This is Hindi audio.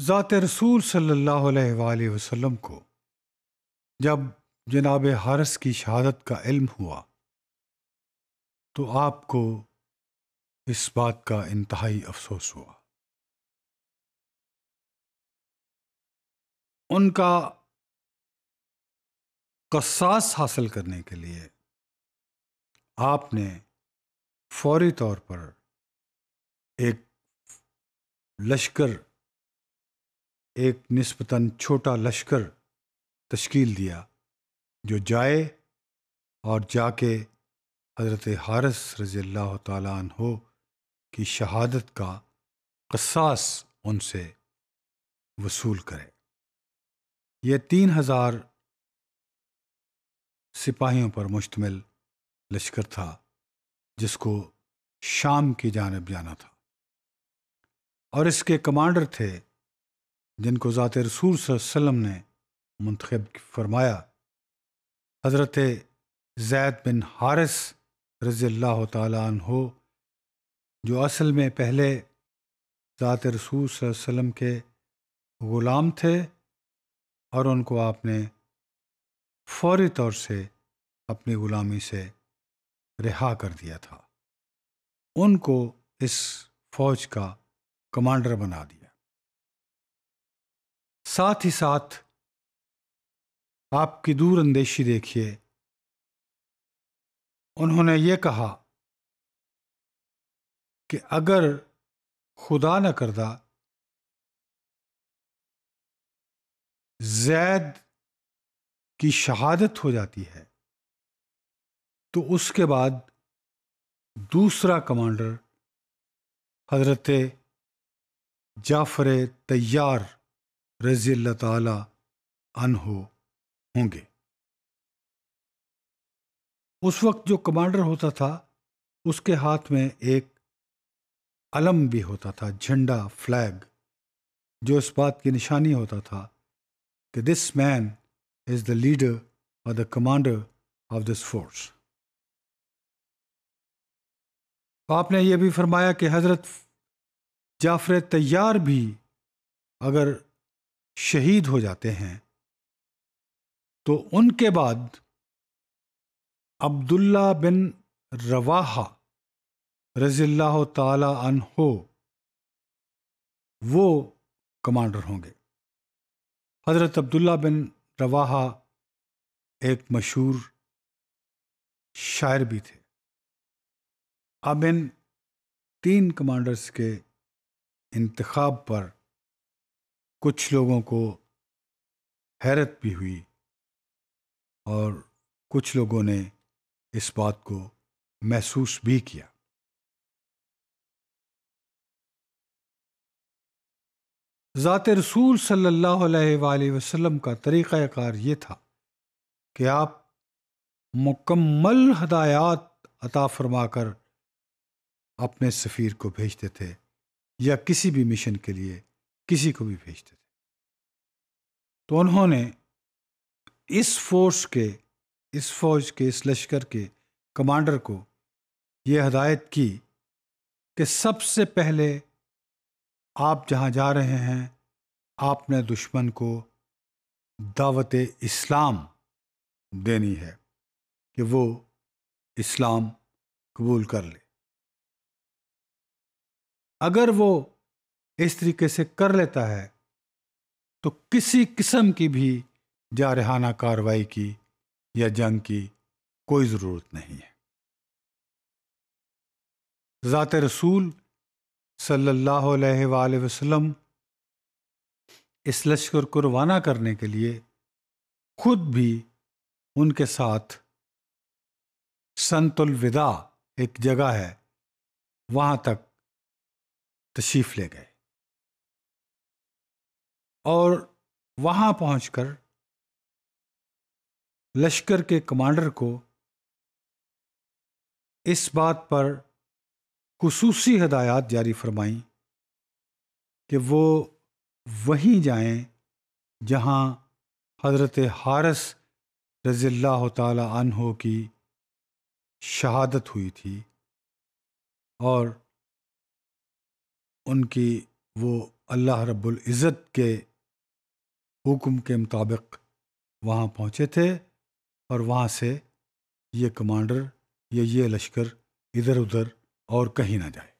ज़ात रसूल सल्लल्लाहु अलैहि वसल्लम को जब जनाब हारस की शहादत का इल्म हुआ तो आपको इस बात का इंतहाई अफसोस हुआ उनका कसास हासिल करने के लिए आपने फौरी तौर पर एक लश्कर एक नस्बता छोटा लश्कर तश्कील दिया जो जाए और जाके हज़रत हारस रज़ी अल्लाह तहो की शहादत का कसास उनसे वसूल करे यह तीन हज़ार सिपाहियों पर मुश्तमिल लश्कर था जिसको शाम की जानब जाना था और इसके कमांडर थे जिनको ज़ात रसूल वसम ने मंतखब फरमाया हज़रत जैद बिन हारिस रज़ी अल्लाह तहो जो असल में पहले ज़ात रसूल वसम के ग़ुलाम थे और उनको आपने फौरी तौर से अपनी ग़ुलामी से रिहा कर दिया था उनको इस फौज का कमांडर बना दिया साथ ही साथ आपकी दूर अंदेशी देखिए उन्होंने ये कहा कि अगर खुदा न करदा जैद की शहादत हो जाती है तो उसके बाद दूसरा कमांडर हजरत जाफर तैयार रजी अल्लाह ताला अनहो होंगे उस वक्त जो कमांडर होता था उसके हाथ में एक अलम भी होता था झंडा फ्लैग जो इस बात की निशानी होता था कि this man is the leader और the commander of this force आपने ये भी फरमाया कि हज़रत जाफर तैयार भी अगर शहीद हो जाते हैं तो उनके बाद अब्दुल्ला बिन रवाहा रजील्ला हो वो कमांडर होंगे हज़रत अब्दुल्ला बिन रवाहा एक मशहूर शायर भी थे अब इन तीन कमांडर्स के इंतखब पर कुछ लोगों को हैरत भी हुई और कुछ लोगों ने इस बात को महसूस भी किया ज़ात रसूल सल्लल्लाहु अलैहि वसल्लम का तरीक़ार ये था कि आप मुकम्मल हदायत अता फरमा कर अपने सफ़ीर को भेजते थे या किसी भी मिशन के लिए किसी को भी भेजते थे तो उन्होंने इस फोर्स के इस फौज के इस लश्कर के कमांडर को ये हदायत की कि सबसे पहले आप जहाँ जा रहे हैं आपने दुश्मन को दावत इस्लाम देनी है कि वो इस्लाम कबूल कर ले अगर वो इस तरीके से कर लेता है तो किसी किस्म की भी जारहाना कार्रवाई की या जंग की कोई ज़रूरत नहीं है ज़ात रसूल सल्लल्लाहु अलैहि वसल्लम इस लश्कर को रवाना करने के लिए खुद भी उनके साथ संतुलविदा एक जगह है वहाँ तक तशीफ ले गए और वहां पहुंचकर लश्कर के कमांडर को इस बात पर खसूसी हदायत जारी फरमाई कि वो वहीं जाएं जहां हज़रत हारस रज़ील्ला तहो की शहादत हुई थी और उनकी वो अल्लाह रब्बुल इज़्ज़त के हुक्म के मुताबिक वहाँ पहुँचे थे और वहाँ से ये कमांडर या ये लश्कर इधर उधर और कहीं ना जाए